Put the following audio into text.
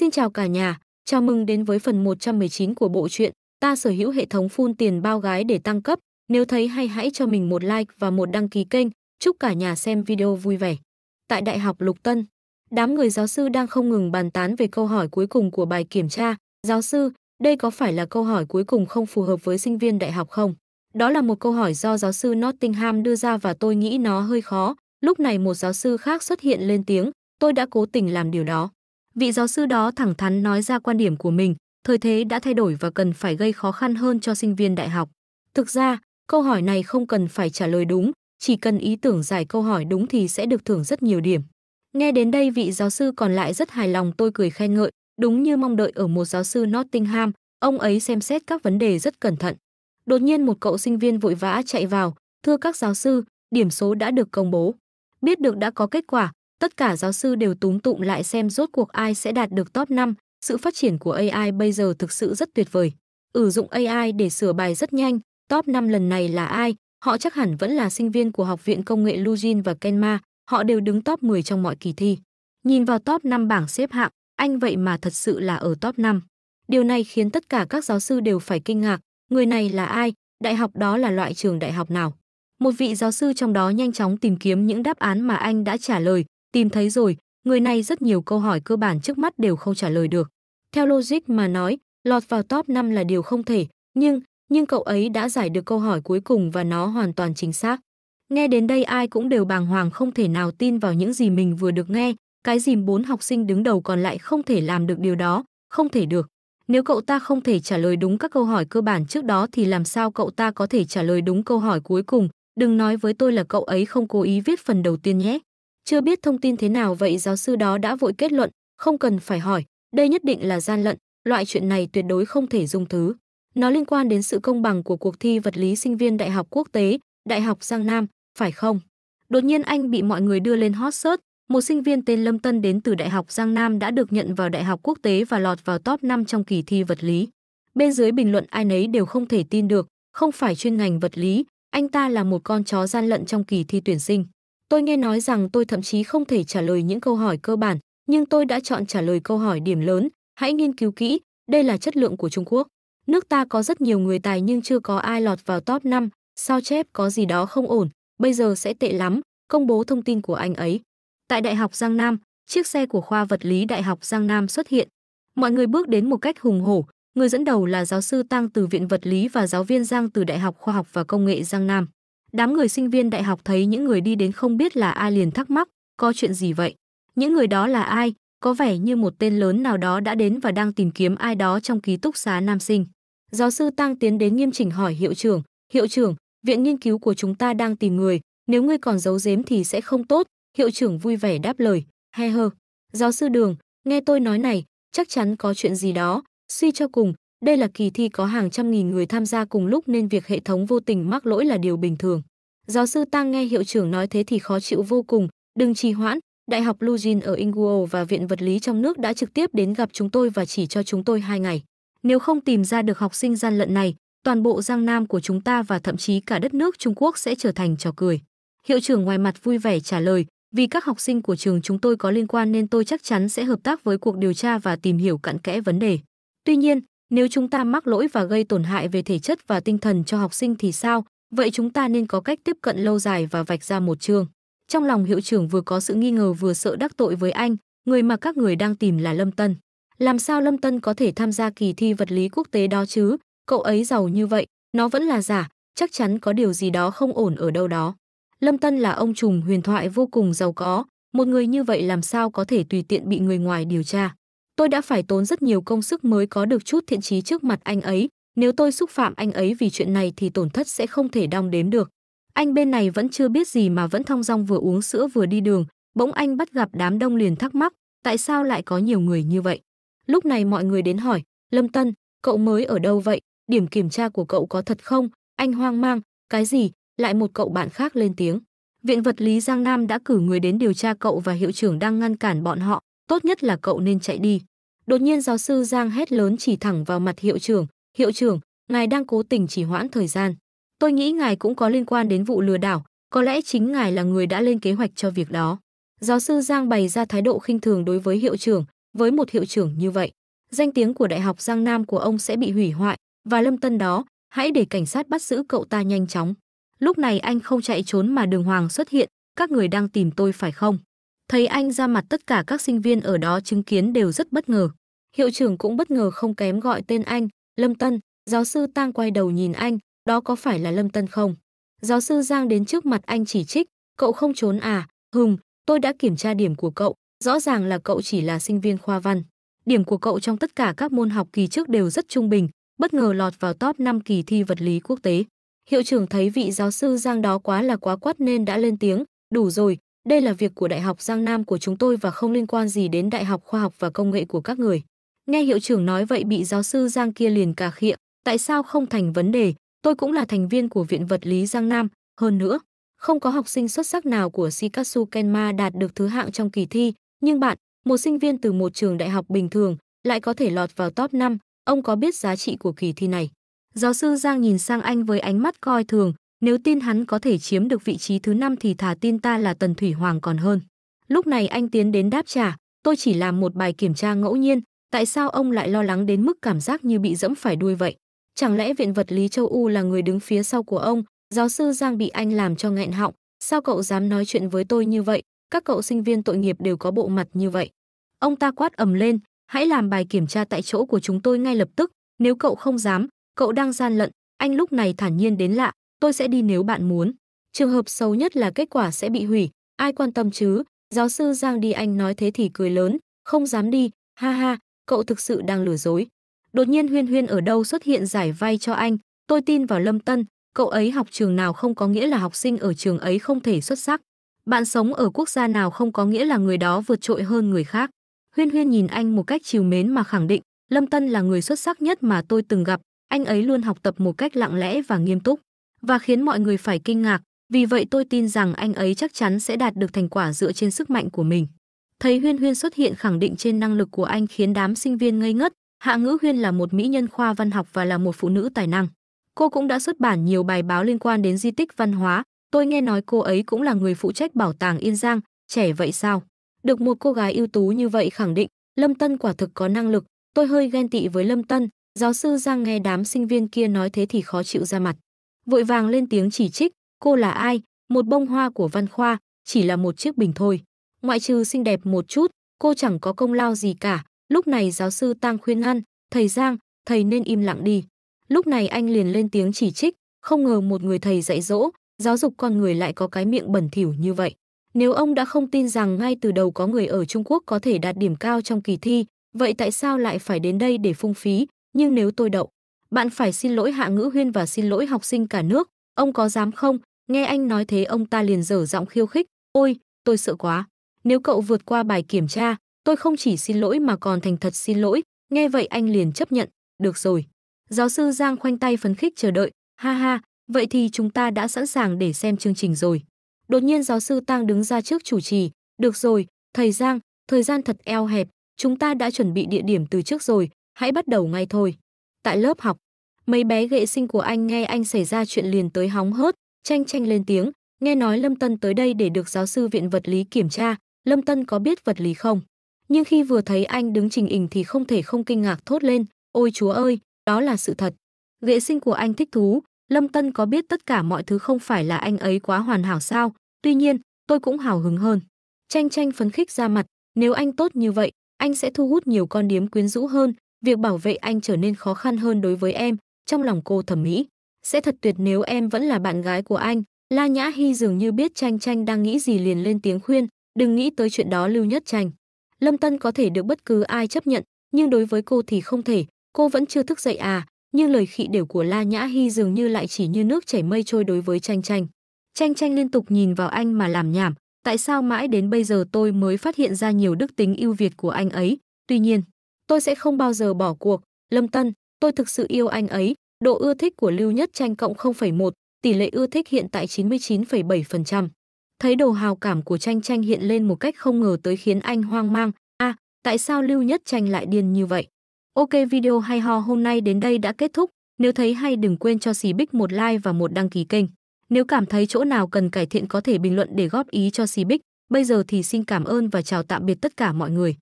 Xin chào cả nhà, chào mừng đến với phần 119 của bộ truyện Ta sở hữu hệ thống phun tiền bao gái để tăng cấp. Nếu thấy hay hãy cho mình một like và một đăng ký kênh. Chúc cả nhà xem video vui vẻ. Tại Đại học Lục Tân, đám người giáo sư đang không ngừng bàn tán về câu hỏi cuối cùng của bài kiểm tra. Giáo sư, đây có phải là câu hỏi cuối cùng không phù hợp với sinh viên đại học không? Đó là một câu hỏi do giáo sư Nottingham đưa ra và tôi nghĩ nó hơi khó. Lúc này một giáo sư khác xuất hiện lên tiếng, tôi đã cố tình làm điều đó. Vị giáo sư đó thẳng thắn nói ra quan điểm của mình, thời thế đã thay đổi và cần phải gây khó khăn hơn cho sinh viên đại học. Thực ra, câu hỏi này không cần phải trả lời đúng, chỉ cần ý tưởng giải câu hỏi đúng thì sẽ được thưởng rất nhiều điểm. Nghe đến đây vị giáo sư còn lại rất hài lòng tôi cười khen ngợi, đúng như mong đợi ở một giáo sư Nottingham, ông ấy xem xét các vấn đề rất cẩn thận. Đột nhiên một cậu sinh viên vội vã chạy vào, thưa các giáo sư, điểm số đã được công bố. Biết được đã có kết quả, tất cả giáo sư đều túm tụm lại xem rốt cuộc ai sẽ đạt được top 5. Sự phát triển của AI bây giờ thực sự rất tuyệt vời. Ứng dụng AI để sửa bài rất nhanh, top 5 lần này là ai? Họ chắc hẳn vẫn là sinh viên của Học viện Công nghệ Lugin và Kenma, họ đều đứng top 10 trong mọi kỳ thi. Nhìn vào top 5 bảng xếp hạng, anh vậy mà thật sự là ở top 5. Điều này khiến tất cả các giáo sư đều phải kinh ngạc, người này là ai, đại học đó là loại trường đại học nào. Một vị giáo sư trong đó nhanh chóng tìm kiếm những đáp án mà anh đã trả lời, Tìm thấy rồi, người này rất nhiều câu hỏi cơ bản trước mắt đều không trả lời được. Theo logic mà nói, lọt vào top 5 là điều không thể, nhưng nhưng cậu ấy đã giải được câu hỏi cuối cùng và nó hoàn toàn chính xác. Nghe đến đây ai cũng đều bàng hoàng không thể nào tin vào những gì mình vừa được nghe, cái gì bốn học sinh đứng đầu còn lại không thể làm được điều đó, không thể được. Nếu cậu ta không thể trả lời đúng các câu hỏi cơ bản trước đó thì làm sao cậu ta có thể trả lời đúng câu hỏi cuối cùng, đừng nói với tôi là cậu ấy không cố ý viết phần đầu tiên nhé. Chưa biết thông tin thế nào vậy giáo sư đó đã vội kết luận, không cần phải hỏi, đây nhất định là gian lận, loại chuyện này tuyệt đối không thể dung thứ. Nó liên quan đến sự công bằng của cuộc thi vật lý sinh viên Đại học Quốc tế, Đại học Giang Nam, phải không? Đột nhiên anh bị mọi người đưa lên hot search, một sinh viên tên Lâm Tân đến từ Đại học Giang Nam đã được nhận vào Đại học Quốc tế và lọt vào top 5 trong kỳ thi vật lý. Bên dưới bình luận ai nấy đều không thể tin được, không phải chuyên ngành vật lý, anh ta là một con chó gian lận trong kỳ thi tuyển sinh. Tôi nghe nói rằng tôi thậm chí không thể trả lời những câu hỏi cơ bản, nhưng tôi đã chọn trả lời câu hỏi điểm lớn, hãy nghiên cứu kỹ, đây là chất lượng của Trung Quốc. Nước ta có rất nhiều người tài nhưng chưa có ai lọt vào top 5, sao chép có gì đó không ổn, bây giờ sẽ tệ lắm, công bố thông tin của anh ấy. Tại Đại học Giang Nam, chiếc xe của khoa vật lý Đại học Giang Nam xuất hiện. Mọi người bước đến một cách hùng hổ, người dẫn đầu là giáo sư Tăng từ Viện Vật lý và giáo viên Giang từ Đại học Khoa học và Công nghệ Giang Nam. Đám người sinh viên đại học thấy những người đi đến không biết là ai liền thắc mắc, có chuyện gì vậy? Những người đó là ai? Có vẻ như một tên lớn nào đó đã đến và đang tìm kiếm ai đó trong ký túc xá nam sinh. Giáo sư Tăng tiến đến nghiêm chỉnh hỏi hiệu trưởng, "Hiệu trưởng, viện nghiên cứu của chúng ta đang tìm người, nếu ngươi còn giấu giếm thì sẽ không tốt." Hiệu trưởng vui vẻ đáp lời, "He hơ." Giáo sư Đường, nghe tôi nói này, chắc chắn có chuyện gì đó, suy cho cùng, đây là kỳ thi có hàng trăm nghìn người tham gia cùng lúc nên việc hệ thống vô tình mắc lỗi là điều bình thường. Giáo sư Tang nghe hiệu trưởng nói thế thì khó chịu vô cùng, đừng trì hoãn, Đại học Lugin ở Inguo và Viện Vật lý trong nước đã trực tiếp đến gặp chúng tôi và chỉ cho chúng tôi hai ngày. Nếu không tìm ra được học sinh gian lận này, toàn bộ Giang Nam của chúng ta và thậm chí cả đất nước Trung Quốc sẽ trở thành trò cười. Hiệu trưởng ngoài mặt vui vẻ trả lời, vì các học sinh của trường chúng tôi có liên quan nên tôi chắc chắn sẽ hợp tác với cuộc điều tra và tìm hiểu cặn kẽ vấn đề. Tuy nhiên, nếu chúng ta mắc lỗi và gây tổn hại về thể chất và tinh thần cho học sinh thì sao? Vậy chúng ta nên có cách tiếp cận lâu dài và vạch ra một trường Trong lòng hiệu trưởng vừa có sự nghi ngờ vừa sợ đắc tội với anh, người mà các người đang tìm là Lâm Tân. Làm sao Lâm Tân có thể tham gia kỳ thi vật lý quốc tế đó chứ? Cậu ấy giàu như vậy, nó vẫn là giả, chắc chắn có điều gì đó không ổn ở đâu đó. Lâm Tân là ông trùm huyền thoại vô cùng giàu có, một người như vậy làm sao có thể tùy tiện bị người ngoài điều tra tôi đã phải tốn rất nhiều công sức mới có được chút thiện trí trước mặt anh ấy, nếu tôi xúc phạm anh ấy vì chuyện này thì tổn thất sẽ không thể đong đếm được. Anh bên này vẫn chưa biết gì mà vẫn thong dong vừa uống sữa vừa đi đường, bỗng anh bắt gặp đám đông liền thắc mắc, tại sao lại có nhiều người như vậy? Lúc này mọi người đến hỏi, Lâm Tân, cậu mới ở đâu vậy? Điểm kiểm tra của cậu có thật không? Anh hoang mang, cái gì? Lại một cậu bạn khác lên tiếng. Viện vật lý Giang Nam đã cử người đến điều tra cậu và hiệu trưởng đang ngăn cản bọn họ, tốt nhất là cậu nên chạy đi. Đột nhiên giáo sư Giang hét lớn chỉ thẳng vào mặt hiệu trưởng, "Hiệu trưởng, ngài đang cố tình trì hoãn thời gian. Tôi nghĩ ngài cũng có liên quan đến vụ lừa đảo, có lẽ chính ngài là người đã lên kế hoạch cho việc đó." Giáo sư Giang bày ra thái độ khinh thường đối với hiệu trưởng, với một hiệu trưởng như vậy, danh tiếng của đại học Giang Nam của ông sẽ bị hủy hoại, và Lâm Tân đó, hãy để cảnh sát bắt giữ cậu ta nhanh chóng. Lúc này anh không chạy trốn mà Đường Hoàng xuất hiện, các người đang tìm tôi phải không? Thấy anh ra mặt tất cả các sinh viên ở đó chứng kiến đều rất bất ngờ. Hiệu trưởng cũng bất ngờ không kém gọi tên anh, Lâm Tân, giáo sư Tang quay đầu nhìn anh, đó có phải là Lâm Tân không? Giáo sư Giang đến trước mặt anh chỉ trích, cậu không trốn à, Hùng tôi đã kiểm tra điểm của cậu, rõ ràng là cậu chỉ là sinh viên khoa văn. Điểm của cậu trong tất cả các môn học kỳ trước đều rất trung bình, bất ngờ lọt vào top 5 kỳ thi vật lý quốc tế. Hiệu trưởng thấy vị giáo sư Giang đó quá là quá quát nên đã lên tiếng, đủ rồi, đây là việc của Đại học Giang Nam của chúng tôi và không liên quan gì đến Đại học Khoa học và Công nghệ của các người. Nghe hiệu trưởng nói vậy bị giáo sư Giang kia liền cà khịa, tại sao không thành vấn đề, tôi cũng là thành viên của Viện Vật lý Giang Nam, hơn nữa, không có học sinh xuất sắc nào của Shikatsu Kenma đạt được thứ hạng trong kỳ thi, nhưng bạn, một sinh viên từ một trường đại học bình thường, lại có thể lọt vào top 5, ông có biết giá trị của kỳ thi này. Giáo sư Giang nhìn sang anh với ánh mắt coi thường, nếu tin hắn có thể chiếm được vị trí thứ năm thì thà tin ta là Tần Thủy Hoàng còn hơn. Lúc này anh tiến đến đáp trả, tôi chỉ làm một bài kiểm tra ngẫu nhiên, Tại sao ông lại lo lắng đến mức cảm giác như bị dẫm phải đuôi vậy? Chẳng lẽ Viện Vật lý Châu U là người đứng phía sau của ông? Giáo sư Giang bị anh làm cho nghẹn họng. Sao cậu dám nói chuyện với tôi như vậy? Các cậu sinh viên tội nghiệp đều có bộ mặt như vậy. Ông ta quát ầm lên, hãy làm bài kiểm tra tại chỗ của chúng tôi ngay lập tức. Nếu cậu không dám, cậu đang gian lận. Anh lúc này thản nhiên đến lạ, tôi sẽ đi nếu bạn muốn. Trường hợp xấu nhất là kết quả sẽ bị hủy, ai quan tâm chứ? Giáo sư Giang đi anh nói thế thì cười lớn, không dám đi, ha ha, cậu thực sự đang lừa dối. Đột nhiên Huyên Huyên ở đâu xuất hiện giải vay cho anh, tôi tin vào Lâm Tân, cậu ấy học trường nào không có nghĩa là học sinh ở trường ấy không thể xuất sắc. Bạn sống ở quốc gia nào không có nghĩa là người đó vượt trội hơn người khác. Huyên Huyên nhìn anh một cách chiều mến mà khẳng định, Lâm Tân là người xuất sắc nhất mà tôi từng gặp, anh ấy luôn học tập một cách lặng lẽ và nghiêm túc, và khiến mọi người phải kinh ngạc, vì vậy tôi tin rằng anh ấy chắc chắn sẽ đạt được thành quả dựa trên sức mạnh của mình. Thấy Huyên Huyên xuất hiện khẳng định trên năng lực của anh khiến đám sinh viên ngây ngất, Hạ Ngữ Huyên là một mỹ nhân khoa văn học và là một phụ nữ tài năng. Cô cũng đã xuất bản nhiều bài báo liên quan đến di tích văn hóa, tôi nghe nói cô ấy cũng là người phụ trách bảo tàng Yên Giang, trẻ vậy sao? Được một cô gái ưu tú như vậy khẳng định, Lâm Tân quả thực có năng lực, tôi hơi ghen tị với Lâm Tân, giáo sư Giang nghe đám sinh viên kia nói thế thì khó chịu ra mặt. Vội vàng lên tiếng chỉ trích, cô là ai, một bông hoa của văn khoa, chỉ là một chiếc bình thôi. Ngoại trừ xinh đẹp một chút, cô chẳng có công lao gì cả. Lúc này giáo sư Tang khuyên ngăn, thầy Giang, thầy nên im lặng đi. Lúc này anh liền lên tiếng chỉ trích, không ngờ một người thầy dạy dỗ, giáo dục con người lại có cái miệng bẩn thỉu như vậy. Nếu ông đã không tin rằng ngay từ đầu có người ở Trung Quốc có thể đạt điểm cao trong kỳ thi, vậy tại sao lại phải đến đây để phung phí, nhưng nếu tôi đậu, bạn phải xin lỗi Hạ Ngữ Huyên và xin lỗi học sinh cả nước, ông có dám không? Nghe anh nói thế ông ta liền dở giọng khiêu khích, ôi, tôi sợ quá. Nếu cậu vượt qua bài kiểm tra, tôi không chỉ xin lỗi mà còn thành thật xin lỗi. Nghe vậy anh liền chấp nhận, được rồi. Giáo sư Giang khoanh tay phấn khích chờ đợi, ha ha, vậy thì chúng ta đã sẵn sàng để xem chương trình rồi. Đột nhiên giáo sư Tang đứng ra trước chủ trì, được rồi, thầy Giang, thời gian thật eo hẹp, chúng ta đã chuẩn bị địa điểm từ trước rồi, hãy bắt đầu ngay thôi. Tại lớp học, mấy bé ghệ sinh của anh nghe anh xảy ra chuyện liền tới hóng hớt, tranh tranh lên tiếng, nghe nói Lâm Tân tới đây để được giáo sư viện vật lý kiểm tra, Lâm Tân có biết vật lý không? Nhưng khi vừa thấy anh đứng trình hình thì không thể không kinh ngạc thốt lên, ôi chúa ơi, đó là sự thật. Vệ sinh của anh thích thú, Lâm Tân có biết tất cả mọi thứ không phải là anh ấy quá hoàn hảo sao, tuy nhiên, tôi cũng hào hứng hơn. Tranh tranh phấn khích ra mặt, nếu anh tốt như vậy, anh sẽ thu hút nhiều con điếm quyến rũ hơn, việc bảo vệ anh trở nên khó khăn hơn đối với em, trong lòng cô thẩm mỹ. Sẽ thật tuyệt nếu em vẫn là bạn gái của anh, La Nhã Hy dường như biết Tranh Tranh đang nghĩ gì liền lên tiếng khuyên, đừng nghĩ tới chuyện đó Lưu Nhất Trành. Lâm Tân có thể được bất cứ ai chấp nhận, nhưng đối với cô thì không thể, cô vẫn chưa thức dậy à, nhưng lời khị đều của La Nhã Hy dường như lại chỉ như nước chảy mây trôi đối với Tranh Tranh. Tranh Tranh liên tục nhìn vào anh mà làm nhảm, tại sao mãi đến bây giờ tôi mới phát hiện ra nhiều đức tính ưu việt của anh ấy, tuy nhiên, tôi sẽ không bao giờ bỏ cuộc, Lâm Tân, tôi thực sự yêu anh ấy, độ ưa thích của Lưu Nhất Tranh cộng 0,1, tỷ lệ ưa thích hiện tại 99,7%. Thấy đầu hào cảm của Tranh Tranh hiện lên một cách không ngờ tới khiến anh hoang mang. a à, tại sao Lưu Nhất Tranh lại điên như vậy? Ok video hay ho hôm nay đến đây đã kết thúc. Nếu thấy hay đừng quên cho xì Bích một like và một đăng ký kênh. Nếu cảm thấy chỗ nào cần cải thiện có thể bình luận để góp ý cho xì Bích. Bây giờ thì xin cảm ơn và chào tạm biệt tất cả mọi người.